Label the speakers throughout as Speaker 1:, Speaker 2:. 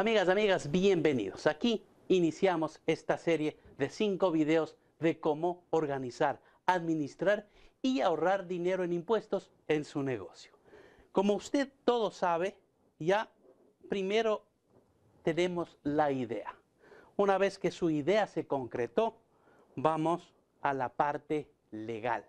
Speaker 1: Amigas, amigas, bienvenidos. Aquí iniciamos esta serie de cinco videos de cómo organizar, administrar y ahorrar dinero en impuestos en su negocio. Como usted todo sabe, ya primero tenemos la idea. Una vez que su idea se concretó, vamos a la parte legal.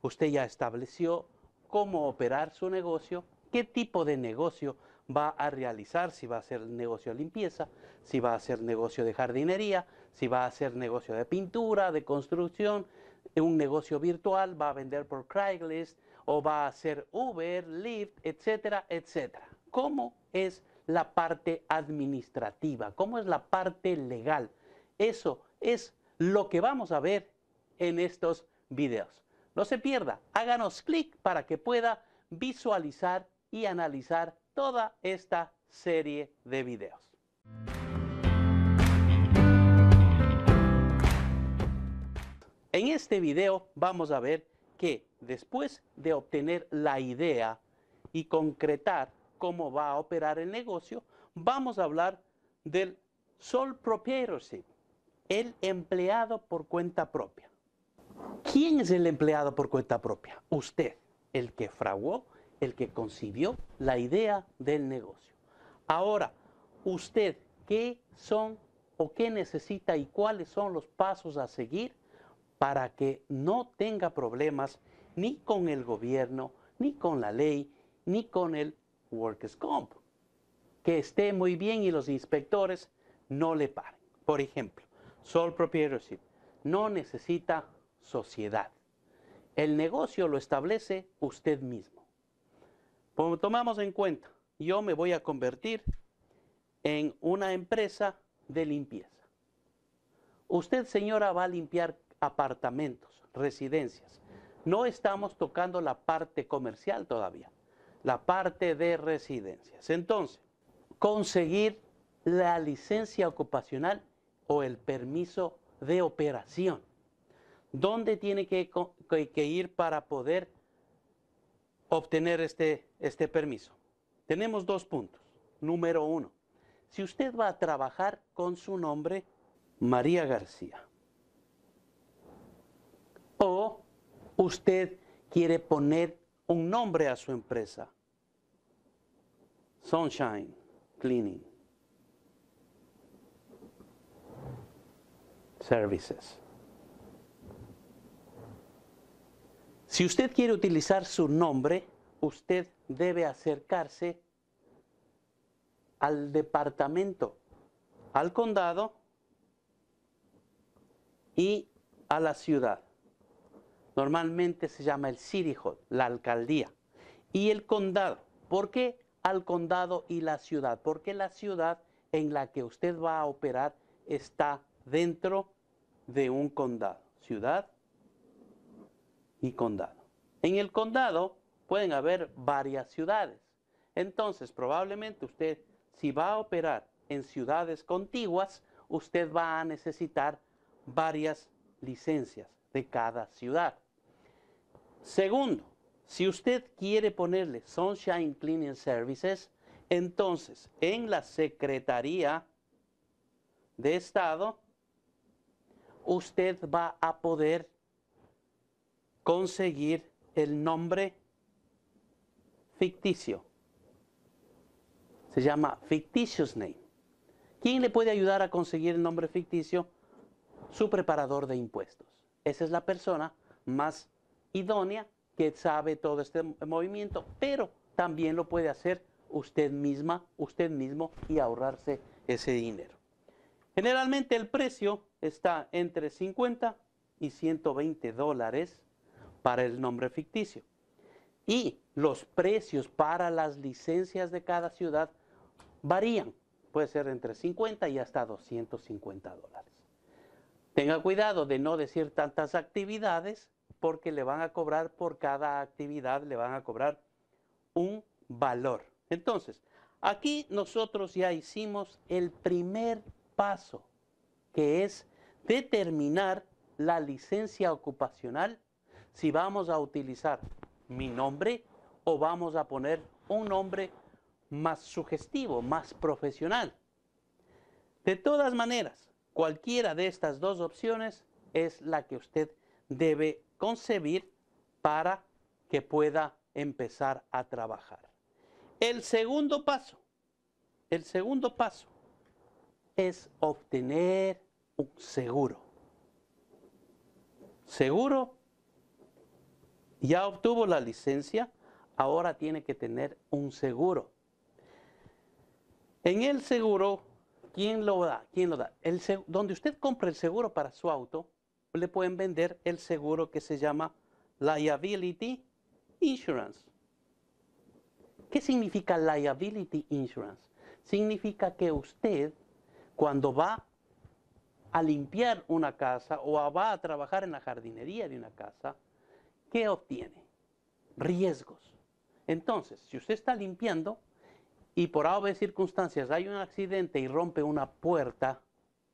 Speaker 1: Usted ya estableció cómo operar su negocio, qué tipo de negocio va a realizar, si va a ser negocio de limpieza, si va a ser negocio de jardinería, si va a ser negocio de pintura, de construcción, eh, un negocio virtual, va a vender por Craigslist o va a hacer Uber, Lyft, etcétera, etcétera. ¿Cómo es la parte administrativa? ¿Cómo es la parte legal? Eso es lo que vamos a ver en estos videos. No se pierda, háganos clic para que pueda visualizar y analizar toda esta serie de videos. En este video vamos a ver que después de obtener la idea y concretar cómo va a operar el negocio, vamos a hablar del sole proprietorship, el empleado por cuenta propia. ¿Quién es el empleado por cuenta propia? Usted, el que fraguó el que concibió la idea del negocio. Ahora, usted, ¿qué son o qué necesita y cuáles son los pasos a seguir para que no tenga problemas ni con el gobierno, ni con la ley, ni con el Workers' Comp? Que esté muy bien y los inspectores no le paren. Por ejemplo, Sole Proprietorship no necesita sociedad. El negocio lo establece usted mismo. Como tomamos en cuenta, yo me voy a convertir en una empresa de limpieza. Usted, señora, va a limpiar apartamentos, residencias. No estamos tocando la parte comercial todavía, la parte de residencias. Entonces, conseguir la licencia ocupacional o el permiso de operación. ¿Dónde tiene que, ir para poder obtener este, este permiso? Tenemos dos puntos. Número uno, si usted va a trabajar con su nombre, María García, o usted quiere poner un nombre a su empresa, Sunshine Cleaning Services. Si usted quiere utilizar su nombre, usted debe acercarse al departamento, al condado y a la ciudad. Normalmente se llama el City Hall, la alcaldía. Y el condado. ¿Por qué al condado y la ciudad? Porque la ciudad en la que usted va a operar está dentro de un condado. Ciudad, y condado. En el condado pueden haber varias ciudades. Entonces, probablemente usted, si va a operar en ciudades contiguas, usted va a necesitar varias licencias de cada ciudad. Segundo, si usted quiere ponerle Sunshine Cleaning Services, entonces en la Secretaría de Estado, usted va a poder conseguir el nombre ficticio. Se llama fictitious name. ¿Quién le puede ayudar a conseguir el nombre ficticio? Su preparador de impuestos. Esa es la persona más idónea que sabe todo este movimiento, pero también lo puede hacer usted misma, usted mismo y ahorrarse ese dinero. Generalmente el precio está entre 50 y 120 dólares para el nombre ficticio. Y los precios para las licencias de cada ciudad varían. Puede ser entre 50 y hasta 250 dólares. Tenga cuidado de no decir tantas actividades porque le van a cobrar por cada actividad, le van a cobrar un valor. Entonces, aquí nosotros ya hicimos el primer paso, que es determinar la licencia ocupacional si vamos a utilizar mi nombre o vamos a poner un nombre más sugestivo, más profesional. De todas maneras, cualquiera de estas dos opciones es la que usted debe concebir para que pueda empezar a trabajar. El segundo paso, el segundo paso es obtener un seguro. Seguro ya obtuvo la licencia, ahora tiene que tener un seguro. En el seguro, ¿quién lo da? ¿Quién lo da? donde usted compra el seguro para su auto, le pueden vender el seguro que se llama Liability Insurance. ¿Qué significa Liability Insurance? Significa que usted, cuando va a limpiar una casa o va a trabajar en la jardinería de una casa, ¿qué obtiene? Riesgos. Entonces, si usted está limpiando y por alguna circunstancias hay un accidente y rompe una puerta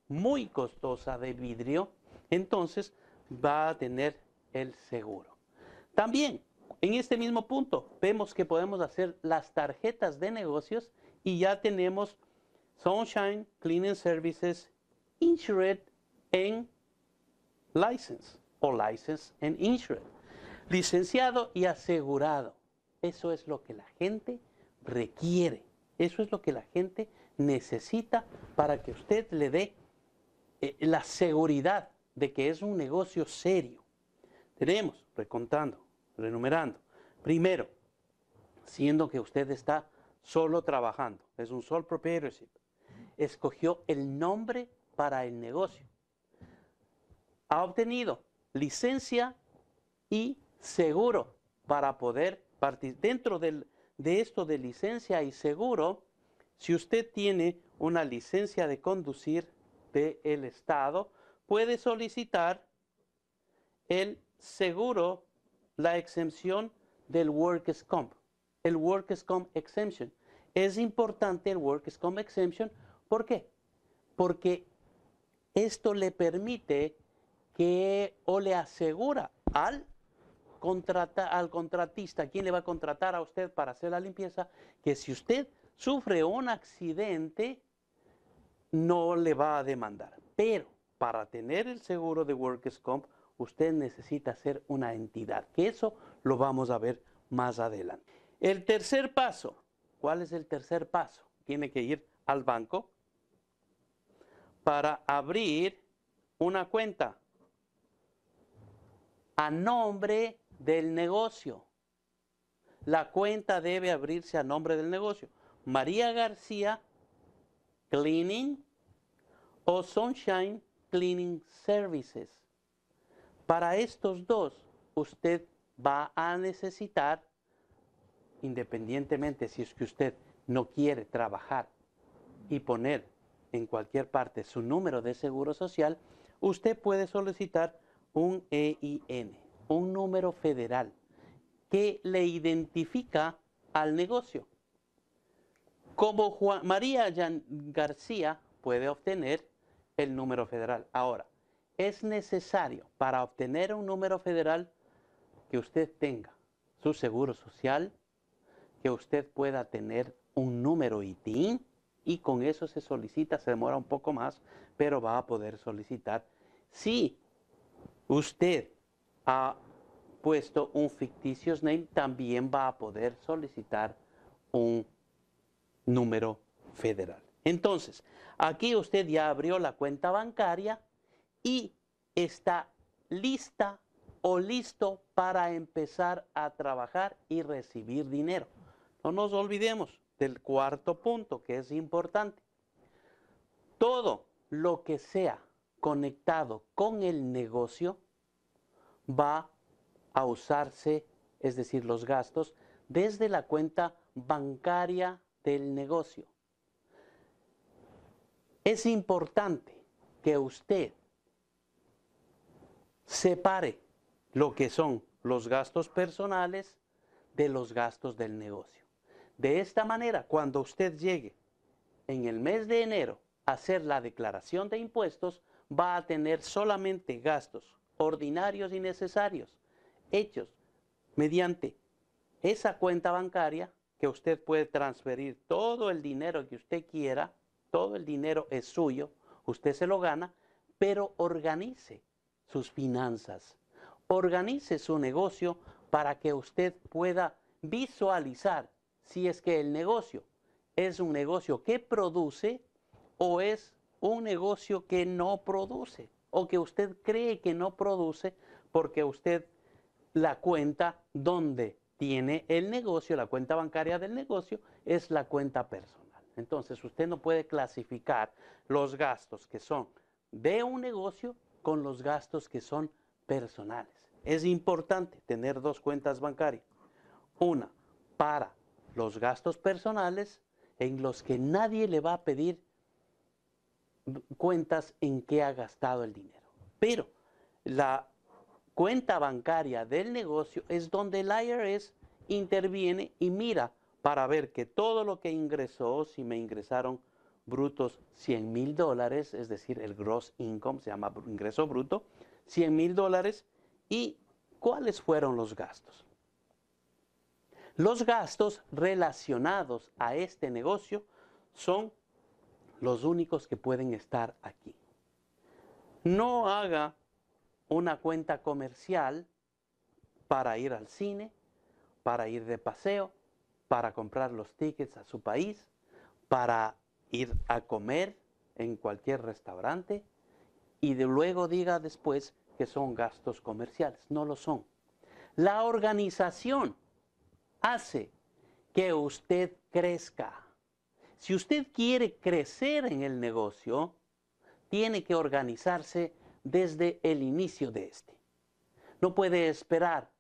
Speaker 1: muy costosa de vidrio, entonces va a tener el seguro. También, en este mismo punto, vemos que podemos hacer las tarjetas de negocios y ya tenemos Sunshine Cleaning Services Insured en License o License and Insured licenciado y asegurado. Eso es lo que la gente requiere, eso es lo que la gente necesita para que usted le dé eh, la seguridad de que es un negocio serio. Tenemos, recontando, renumerando. Primero, siendo que usted está solo trabajando, es un sole proprietorship, escogió el nombre para el negocio. Ha obtenido licencia y seguro para poder partir Dentro de esto de licencia y seguro, si usted tiene una licencia de conducir del el Estado, puede solicitar el seguro, la exención del Workers' Comp, el Workers' Comp Exemption. Es importante el Workers' Comp Exemption, ¿por qué? Porque esto le permite que o le asegura al al contratista, ¿quién le va a contratar a usted para hacer la limpieza? Que si usted sufre un accidente, no le va a demandar. Pero para tener el seguro de Workers' Comp, usted necesita ser una entidad, que eso lo vamos a ver más adelante. El tercer paso, ¿cuál es el tercer paso? Tiene que ir al banco para abrir una cuenta a nombre del negocio. La cuenta debe abrirse a nombre del negocio. María García Cleaning o Sunshine Cleaning Services. Para estos dos, usted va a necesitar, independientemente si es que usted no quiere trabajar y poner en cualquier parte su número de seguro social, usted puede solicitar un EIN un número federal que le identifica al negocio. Como María García puede obtener el número federal. Ahora, es necesario para obtener un número federal que usted tenga su seguro social, que usted pueda tener un número ITIN y con eso se solicita, se demora un poco más, pero va a poder solicitar. Si usted ha puesto un ficticio, name, también va a poder solicitar un número federal. Entonces, aquí usted ya abrió la cuenta bancaria y está lista o listo para empezar a trabajar y recibir dinero. No nos olvidemos del cuarto punto que es importante. Todo lo que sea conectado con el negocio va a a usarse, es decir, los gastos, desde la cuenta bancaria del negocio. Es importante que usted separe lo que son los gastos personales de los gastos del negocio. De esta manera, cuando usted llegue en el mes de enero a hacer la declaración de impuestos, va a tener solamente gastos ordinarios y necesarios hechos mediante esa cuenta bancaria que usted puede transferir todo el dinero que usted quiera, todo el dinero es suyo, usted se lo gana, pero organice sus finanzas, organice su negocio para que usted pueda visualizar si es que el negocio es un negocio que produce o es un negocio que no produce o que usted cree que no produce porque usted la cuenta donde tiene el negocio, la cuenta bancaria del negocio, es la cuenta personal. Entonces usted no puede clasificar los gastos que son de un negocio con los gastos que son personales. Es importante tener dos cuentas bancarias. Una para los gastos personales en los que nadie le va a pedir cuentas en qué ha gastado el dinero. Pero la cuenta bancaria del negocio es donde el IRS interviene y mira para ver que todo lo que ingresó, si me ingresaron brutos 100 mil dólares, es decir, el gross income, se llama ingreso bruto, 100 mil dólares, y cuáles fueron los gastos. Los gastos relacionados a este negocio son los únicos que pueden estar aquí. No haga una cuenta comercial para ir al cine, para ir de paseo, para comprar los tickets a su país, para ir a comer en cualquier restaurante y de luego diga después que son gastos comerciales. No lo son. La organización hace que usted crezca. Si usted quiere crecer en el negocio, tiene que organizarse desde el inicio de este. No puede esperar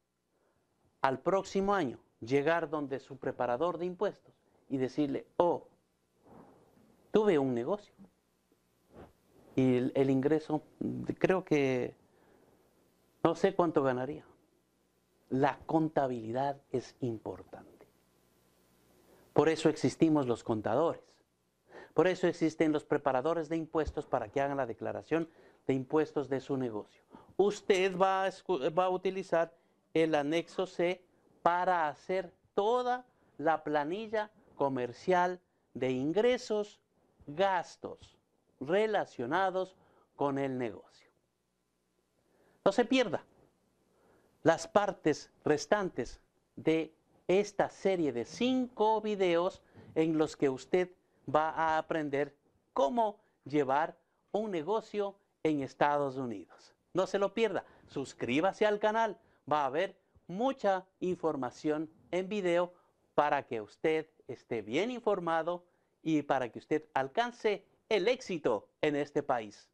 Speaker 1: al próximo año llegar donde su preparador de impuestos y decirle, oh, tuve un negocio y el, ingreso, creo que no sé cuánto ganaría. La contabilidad es importante. Por eso existimos los contadores por eso existen los preparadores de impuestos para que hagan la declaración de impuestos de su negocio. Usted va a, utilizar el anexo C para hacer toda la planilla comercial de ingresos, gastos relacionados con el negocio. No se pierda las partes restantes de esta serie de cinco videos en los que usted va a aprender cómo llevar un negocio en Estados Unidos. No se lo pierda, suscríbase al canal, va a haber mucha información en video para que usted esté bien informado y para que usted alcance el éxito en este país.